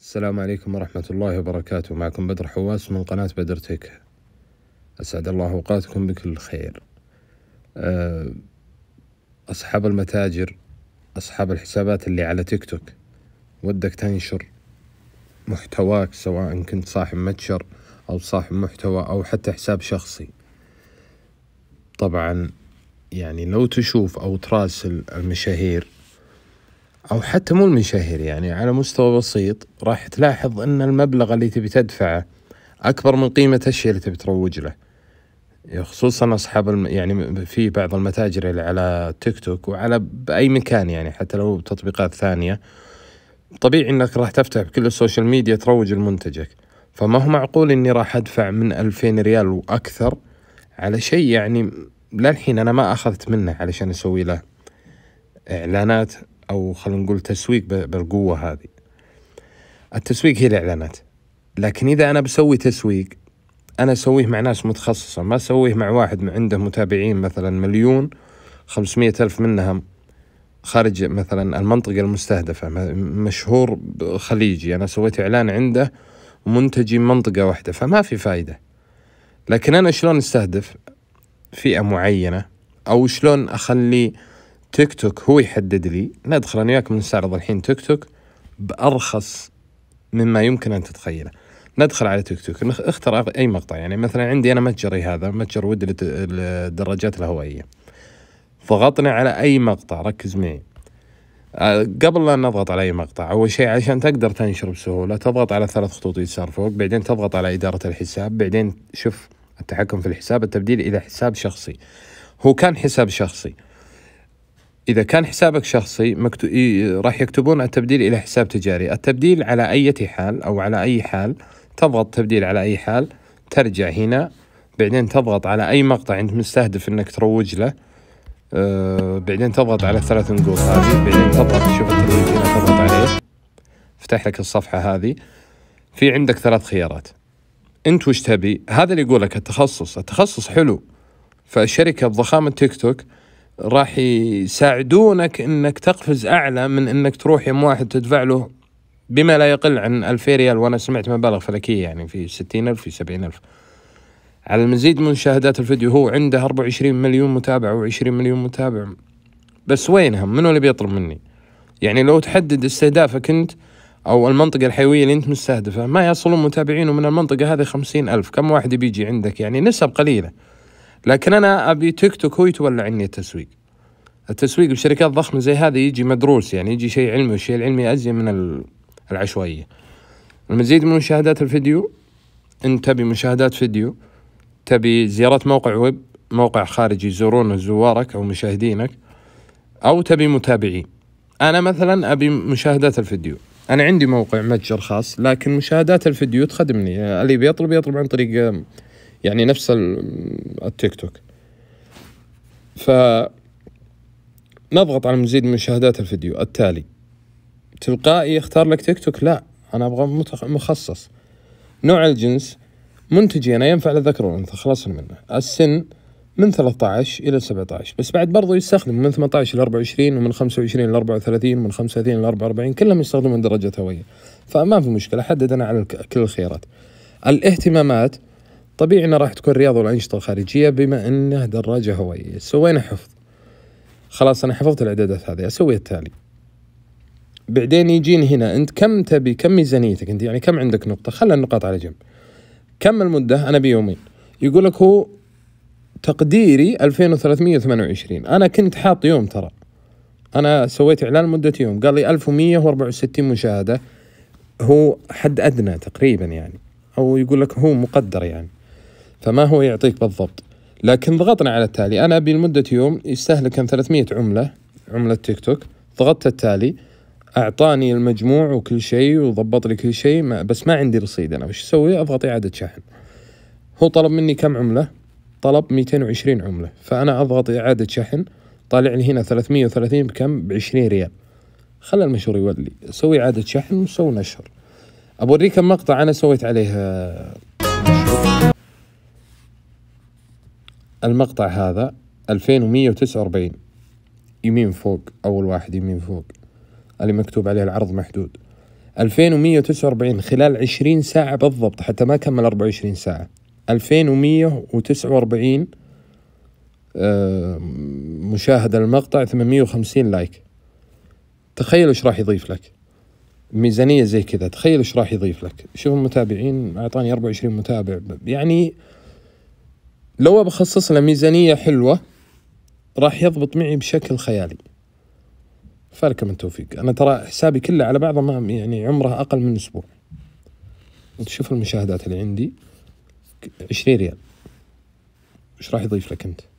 السلام عليكم ورحمة الله وبركاته معكم بدر حواس من قناة بدر تيك أسعد الله أوقاتكم بكل خير آه، أصحاب المتاجر أصحاب الحسابات اللي على تيك توك ودك تنشر محتواك سواء كنت صاحب متجر أو صاحب محتوى أو حتى حساب شخصي طبعا يعني لو تشوف أو تراسل المشاهير او حتى مو المشاهير يعني على مستوى بسيط راح تلاحظ ان المبلغ اللي تبي تدفعه اكبر من قيمه الشيء اللي تبي تروج له يعني خصوصا اصحاب الم... يعني في بعض المتاجر اللي على تيك توك وعلى باي مكان يعني حتى لو تطبيقات ثانيه طبيعي انك راح تفتح بكل السوشيال ميديا تروج لمنتجك فما هو معقول اني راح ادفع من 2000 ريال واكثر على شيء يعني للحين انا ما اخذت منه علشان اسوي له اعلانات او خلينا نقول تسويق بالقوه هذه التسويق هي الاعلانات لكن اذا انا بسوي تسويق انا اسويه مع ناس متخصصه ما اسويه مع واحد عنده متابعين مثلا مليون خمسمية ألف منها خارج مثلا المنطقة المستهدفة مشهور خليجي أنا سويت إعلان عنده منتجي منطقة واحدة فما في فايدة لكن أنا شلون استهدف فئة معينة أو شلون أخلي تيك توك هو يحدد لي ندخل انا وياك بنستعرض الحين تيك توك بارخص مما يمكن ان تتخيله ندخل على تيك توك اختر اي مقطع يعني مثلا عندي انا متجري هذا متجر ود للدراجات الهوائيه ضغطنا على اي مقطع ركز معي آه، قبل لا نضغط على اي مقطع اول شيء عشان تقدر تنشر بسهوله تضغط على ثلاث خطوط يسار فوق بعدين تضغط على اداره الحساب بعدين شوف التحكم في الحساب التبديل الى حساب شخصي هو كان حساب شخصي اذا كان حسابك شخصي مكتو... راح يكتبون التبديل الى حساب تجاري التبديل على اي حال او على اي حال تضغط تبديل على اي حال ترجع هنا بعدين تضغط على اي مقطع انت مستهدف انك تروج له أه بعدين تضغط على الثلاث نقوط هذه بعدين تضغط شوف الترويج هنا تضغط عليه فتح لك الصفحه هذه في عندك ثلاث خيارات انت وش تبي هذا اللي يقول لك التخصص التخصص حلو فالشركه بضخامه تيك توك راح يساعدونك انك تقفز اعلى من انك تروح يوم واحد تدفع له بما لا يقل عن 2000 ريال وانا سمعت مبالغ فلكيه يعني في 60000 في 70000 على المزيد من مشاهدات الفيديو هو عنده 24 مليون متابع و20 مليون متابع بس وينهم منو اللي بيطلب مني يعني لو تحدد استهدافك انت او المنطقة الحيوية اللي انت مستهدفة ما يصلون متابعينه من المنطقة هذه خمسين الف كم واحد بيجي عندك يعني نسب قليلة لكن انا ابي تيك توك هو يتولى عني التسويق التسويق بشركات ضخمه زي هذه يجي مدروس يعني يجي شيء علمي والشيء العلمي ازين من العشوائيه المزيد من مشاهدات الفيديو انت تبي مشاهدات فيديو تبي زيارة موقع ويب موقع خارجي يزورونه زوارك او مشاهدينك او تبي متابعين انا مثلا ابي مشاهدات الفيديو انا عندي موقع متجر خاص لكن مشاهدات الفيديو تخدمني اللي بيطلب يطلب عن طريق يعني نفس التيك توك ف نضغط على مزيد من مشاهدات الفيديو التالي تلقائي يختار لك تيك توك لا انا ابغى مخصص نوع الجنس منتجي انا ينفع للذكر والانثى خلصنا منه السن من 13 الى 17 بس بعد برضو يستخدم من 18 ل 24 ومن 25 ل 34 ومن 35 ل 44 كلهم يستخدمون درجة هوية فما في مشكلة حدد انا على كل الخيارات الاهتمامات طبيعي انه راح تكون رياضه والأنشطة الخارجية بما أنه دراجة هوائية سوينا حفظ خلاص أنا حفظت الإعدادات هذه أسوي التالي بعدين يجيني هنا أنت كم تبي كم ميزانيتك أنت يعني كم عندك نقطة خلى النقاط على جنب كم المدة أنا بيومين يقول لك هو تقديري 2328 أنا كنت حاط يوم ترى أنا سويت إعلان مدة يوم قال لي 1164 مشاهدة هو حد أدنى تقريبا يعني أو يقول لك هو مقدر يعني فما هو يعطيك بالضبط لكن ضغطنا على التالي أنا لمده يوم يستهلك كم 300 عملة عملة تيك توك ضغطت التالي أعطاني المجموع وكل شيء وضبط لي كل شيء بس ما عندي رصيد أنا وش أسوي أضغط إعادة شحن هو طلب مني كم عملة طلب 220 عملة فأنا أضغط إعادة شحن طالع لي هنا 330 بكم ب 20 ريال خلى المشهور يولي سوي إعادة شحن وسوي نشر أبوريكم مقطع أنا سويت عليه آه، المقطع هذا ألفين ومية وتسعة وأربعين يمين فوق أول واحد يمين فوق اللي مكتوب عليه العرض محدود ألفين ومية وتسعة وأربعين خلال عشرين ساعة بالضبط حتى ما كمل أربعة وعشرين ساعة ألفين ومية وتسعة وأربعين مشاهدة المقطع ثمانمية وخمسين لايك تخيل ايش راح يضيف لك ميزانية زي كذا تخيل ايش راح يضيف لك شوف المتابعين أعطاني 24 متابع يعني لو بخصص له ميزانية حلوة راح يضبط معي بشكل خيالي فلك من توفيق أنا ترى حسابي كله على بعضه ما يعني عمره أقل من أسبوع تشوف المشاهدات اللي عندي عشرين ريال وش راح يضيف لك أنت؟